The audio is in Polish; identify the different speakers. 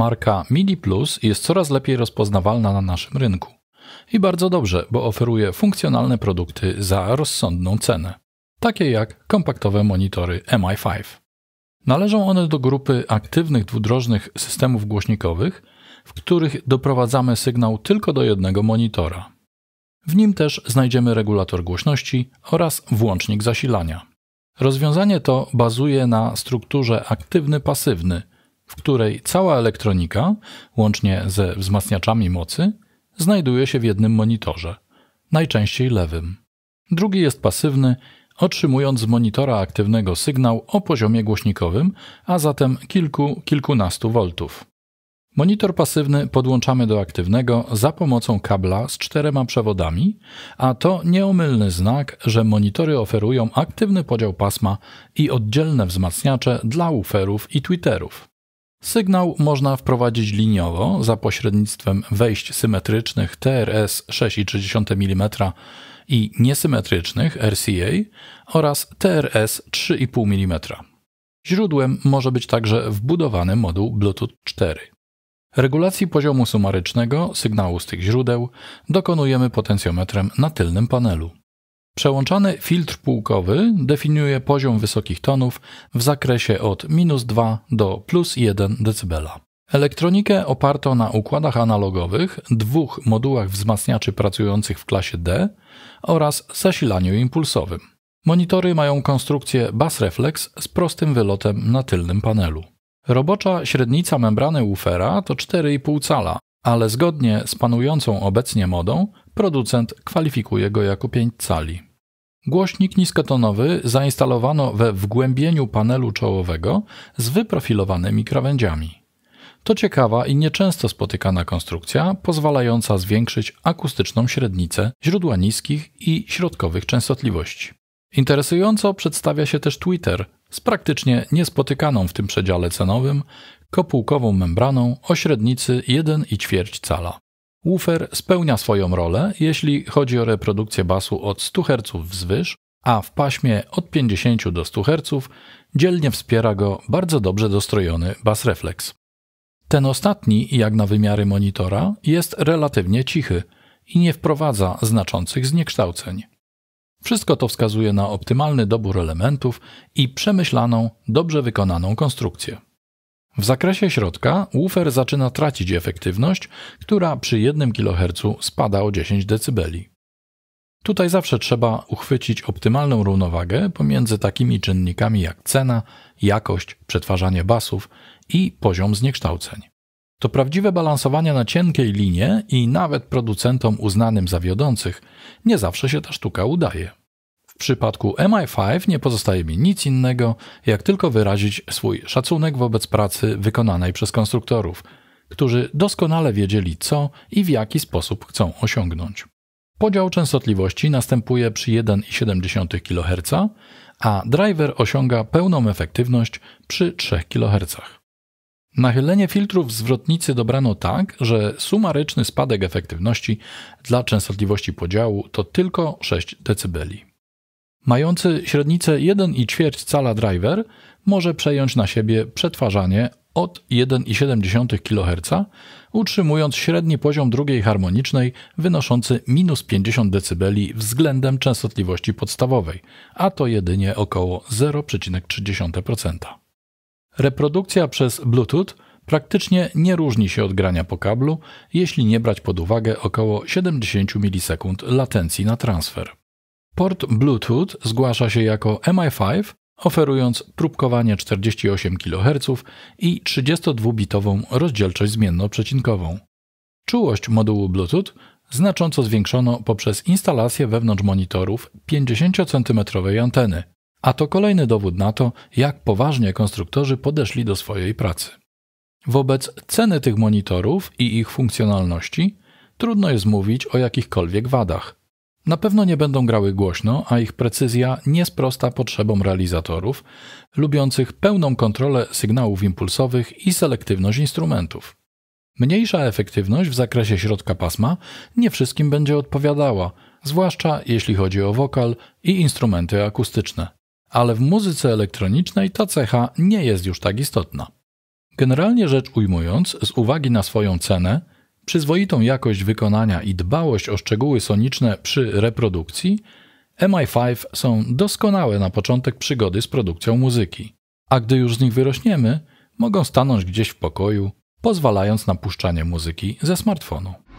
Speaker 1: Marka MIDI Plus jest coraz lepiej rozpoznawalna na naszym rynku. I bardzo dobrze, bo oferuje funkcjonalne produkty za rozsądną cenę, takie jak kompaktowe monitory MI5. Należą one do grupy aktywnych dwudrożnych systemów głośnikowych, w których doprowadzamy sygnał tylko do jednego monitora. W nim też znajdziemy regulator głośności oraz włącznik zasilania. Rozwiązanie to bazuje na strukturze aktywny-pasywny, w której cała elektronika, łącznie ze wzmacniaczami mocy, znajduje się w jednym monitorze, najczęściej lewym. Drugi jest pasywny, otrzymując z monitora aktywnego sygnał o poziomie głośnikowym, a zatem kilku, kilkunastu voltów. Monitor pasywny podłączamy do aktywnego za pomocą kabla z czterema przewodami, a to nieomylny znak, że monitory oferują aktywny podział pasma i oddzielne wzmacniacze dla uferów i twitterów. Sygnał można wprowadzić liniowo za pośrednictwem wejść symetrycznych TRS 6,3 mm i niesymetrycznych RCA oraz TRS 3,5 mm. Źródłem może być także wbudowany moduł Bluetooth 4. Regulacji poziomu sumarycznego sygnału z tych źródeł dokonujemy potencjometrem na tylnym panelu. Przełączany filtr półkowy definiuje poziom wysokich tonów w zakresie od minus 2 do plus 1 dB. Elektronikę oparto na układach analogowych, dwóch modułach wzmacniaczy pracujących w klasie D oraz zasilaniu impulsowym. Monitory mają konstrukcję Bass Reflex z prostym wylotem na tylnym panelu. Robocza średnica membrany woofera to 4,5 cala, ale zgodnie z panującą obecnie modą Producent kwalifikuje go jako 5 cali. Głośnik niskotonowy zainstalowano we wgłębieniu panelu czołowego z wyprofilowanymi krawędziami. To ciekawa i nieczęsto spotykana konstrukcja, pozwalająca zwiększyć akustyczną średnicę źródła niskich i środkowych częstotliwości. Interesująco przedstawia się też Twitter z praktycznie niespotykaną w tym przedziale cenowym kopułkową membraną o średnicy 1,5 cala. Woofer spełnia swoją rolę, jeśli chodzi o reprodukcję basu od 100 Hz wzwyż, a w paśmie od 50 do 100 Hz dzielnie wspiera go bardzo dobrze dostrojony bas reflex. Ten ostatni, jak na wymiary monitora, jest relatywnie cichy i nie wprowadza znaczących zniekształceń. Wszystko to wskazuje na optymalny dobór elementów i przemyślaną, dobrze wykonaną konstrukcję. W zakresie środka woofer zaczyna tracić efektywność, która przy 1 kHz spada o 10 dB. Tutaj zawsze trzeba uchwycić optymalną równowagę pomiędzy takimi czynnikami jak cena, jakość, przetwarzanie basów i poziom zniekształceń. To prawdziwe balansowanie na cienkiej linie i nawet producentom uznanym za wiodących nie zawsze się ta sztuka udaje. W przypadku MI5 nie pozostaje mi nic innego, jak tylko wyrazić swój szacunek wobec pracy wykonanej przez konstruktorów, którzy doskonale wiedzieli co i w jaki sposób chcą osiągnąć. Podział częstotliwości następuje przy 1,7 kHz, a driver osiąga pełną efektywność przy 3 kHz. Nachylenie filtrów zwrotnicy dobrano tak, że sumaryczny spadek efektywności dla częstotliwości podziału to tylko 6 dB. Mający średnicę 1,5 cala driver może przejąć na siebie przetwarzanie od 1,7 kHz, utrzymując średni poziom drugiej harmonicznej wynoszący minus 50 dB względem częstotliwości podstawowej, a to jedynie około 0,3%. Reprodukcja przez Bluetooth praktycznie nie różni się od grania po kablu, jeśli nie brać pod uwagę około 70 milisekund latencji na transfer. Port Bluetooth zgłasza się jako MI5, oferując próbkowanie 48 kHz i 32-bitową rozdzielczość zmienno-przecinkową. Czułość modułu Bluetooth znacząco zwiększono poprzez instalację wewnątrz monitorów 50-centymetrowej anteny, a to kolejny dowód na to, jak poważnie konstruktorzy podeszli do swojej pracy. Wobec ceny tych monitorów i ich funkcjonalności trudno jest mówić o jakichkolwiek wadach. Na pewno nie będą grały głośno, a ich precyzja nie sprosta potrzebom realizatorów, lubiących pełną kontrolę sygnałów impulsowych i selektywność instrumentów. Mniejsza efektywność w zakresie środka pasma nie wszystkim będzie odpowiadała, zwłaszcza jeśli chodzi o wokal i instrumenty akustyczne. Ale w muzyce elektronicznej ta cecha nie jest już tak istotna. Generalnie rzecz ujmując, z uwagi na swoją cenę, przyzwoitą jakość wykonania i dbałość o szczegóły soniczne przy reprodukcji, MI5 są doskonałe na początek przygody z produkcją muzyki, a gdy już z nich wyrośniemy, mogą stanąć gdzieś w pokoju, pozwalając na puszczanie muzyki ze smartfonu.